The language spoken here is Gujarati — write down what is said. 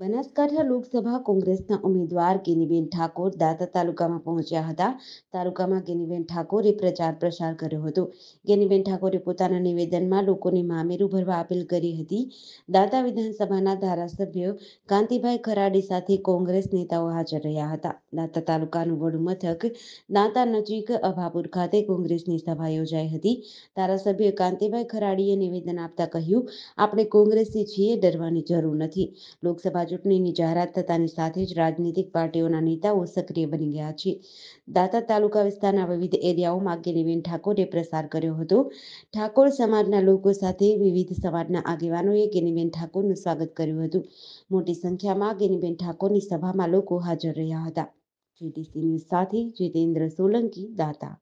બનાસકાંઠા લોકસભા કોંગ્રેસના ઉમેદવાર ગેનીબેન ઠાકોર દાતા તાલુકામાં પહોંચ્યા હતા તાલુકામાં ગેનીબેન ઠાકોરે પ્રચાર પ્રસાર કર્યો હતો ગેનીબેન ઠાકોરે પોતાના નિવેદનમાં લોકોને મામેરું ભરવા અપીલ કરી હતી દાતા વિધાનસભાના ધારાસભ્ય કાંતિભાઈ ખરાડી સાથે કોંગ્રેસ નેતાઓ હાજર રહ્યા હતા દાતા તાલુકાનું વડુ મથક દાંતા નજીક અભાપુર ખાતે કોંગ્રેસની સભા યોજાઈ હતી ધારાસભ્ય કાંતિભાઈ ખરાડીએ નિવેદન આપતા કહ્યું આપણે કોંગ્રેસથી છીએ ડરવાની જરૂર નથી લોકસભા ચૂંટણીની જાહેરાત થતાની સાથે જ રાજનીતિક પાર્ટીઓના નેતાઓ સક્રિય બની ગયા છે દાતા તાલુકા વિસ્તારના વિવિધ એરિયાઓમાં ગિરીબેન ઠાકોરે પ્રસાર કર્યો હતો ઠાકોર સમાજના લોકો સાથે વિવિધ સમાજના આગેવાનોએ ગિનીબેન ઠાકોરનું સ્વાગત કર્યું હતું મોટી સંખ્યામાં ગિનીબેન ઠાકોરની સભામાં લોકો હાજર રહ્યા હતા જીટીસી ન્યૂઝ સાથે જીતેન્દ્ર સોલંકી દાતા